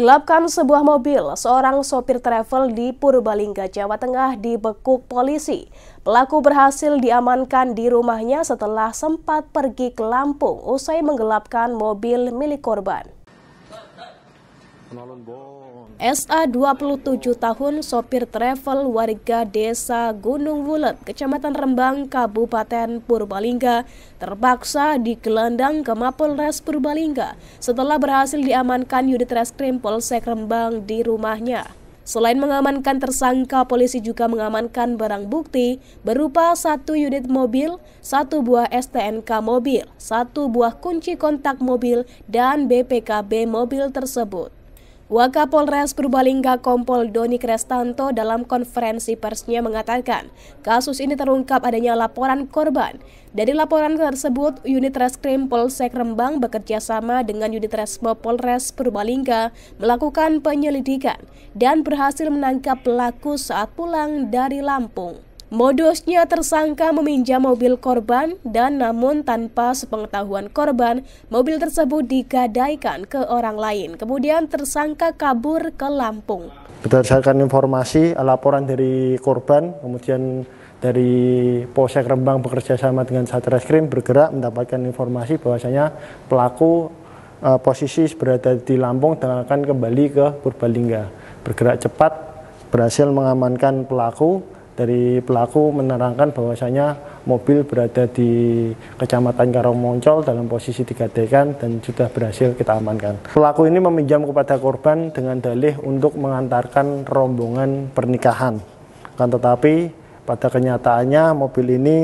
Gelapkan sebuah mobil, seorang sopir travel di Purbalingga, Jawa Tengah dibekuk polisi. Pelaku berhasil diamankan di rumahnya setelah sempat pergi ke Lampung usai menggelapkan mobil milik korban. SA 27 tahun sopir travel warga desa Gunung Wulet, Kecamatan Rembang, Kabupaten Purbalingga, terpaksa digelandang ke Mapolres Purbalingga setelah berhasil diamankan unit reskrim Polsek Rembang di rumahnya. Selain mengamankan tersangka, polisi juga mengamankan barang bukti berupa satu unit mobil, satu buah STNK mobil, satu buah kunci kontak mobil, dan BPKB mobil tersebut. Wakapolres Purbalingga Kompol Doni Krestanto dalam konferensi persnya mengatakan, kasus ini terungkap adanya laporan korban. Dari laporan tersebut, unit reskrim Polsek Rembang bekerja sama dengan unit resmo Polres Purbalingga melakukan penyelidikan dan berhasil menangkap pelaku saat pulang dari Lampung. Modusnya tersangka meminjam mobil korban dan namun tanpa sepengetahuan korban, mobil tersebut digadaikan ke orang lain. Kemudian tersangka kabur ke Lampung. Berdasarkan informasi laporan dari korban, kemudian dari Polsek Rembang bekerja sama dengan Satreskrim bergerak mendapatkan informasi bahwasanya pelaku e, posisi berada di Lampung dan akan kembali ke Purbalingga. Bergerak cepat berhasil mengamankan pelaku dari pelaku menerangkan bahwasanya mobil berada di Kecamatan Karomoncol dalam posisi digadaikan dan sudah berhasil kita amankan. Pelaku ini meminjam kepada korban dengan dalih untuk mengantarkan rombongan pernikahan. Kan tetapi pada kenyataannya mobil ini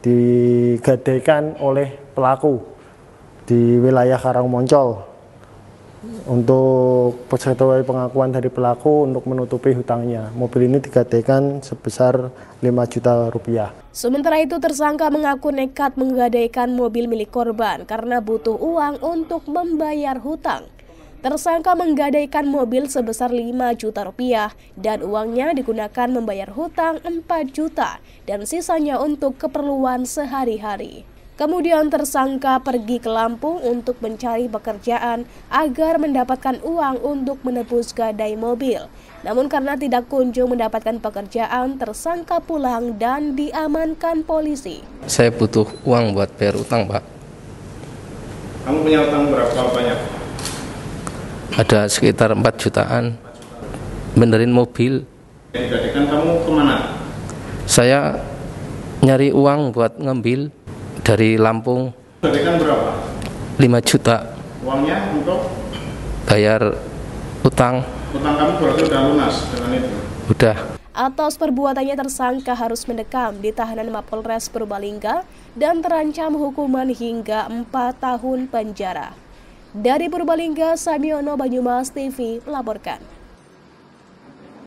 digadaikan oleh pelaku di wilayah Karangmoncol untuk persetujuan pengakuan dari pelaku untuk menutupi hutangnya. Mobil ini digadaikan sebesar 5 juta rupiah. Sementara itu tersangka mengaku nekat menggadaikan mobil milik korban karena butuh uang untuk membayar hutang. Tersangka menggadaikan mobil sebesar 5 juta rupiah dan uangnya digunakan membayar hutang 4 juta dan sisanya untuk keperluan sehari-hari. Kemudian tersangka pergi ke Lampung untuk mencari pekerjaan agar mendapatkan uang untuk menebus gadai mobil. Namun karena tidak kunjung mendapatkan pekerjaan, tersangka pulang dan diamankan polisi. Saya butuh uang buat bayar utang, Pak. Kamu punya utang berapa banyak? Ada sekitar 4 jutaan. Benerin mobil. Jadi kan kamu kemana? Saya nyari uang buat ngambil dari Lampung. Berikan berapa? 5 juta. Uangnya untuk bayar utang. Utang kamu berarti sudah lunas dengan itu. Udah. Atas perbuatannya tersangka harus mendekam di tahanan Mapolres Purbalingga dan terancam hukuman hingga 4 tahun penjara. Dari Purbalingga, Samiono Banyumas TV melaporkan.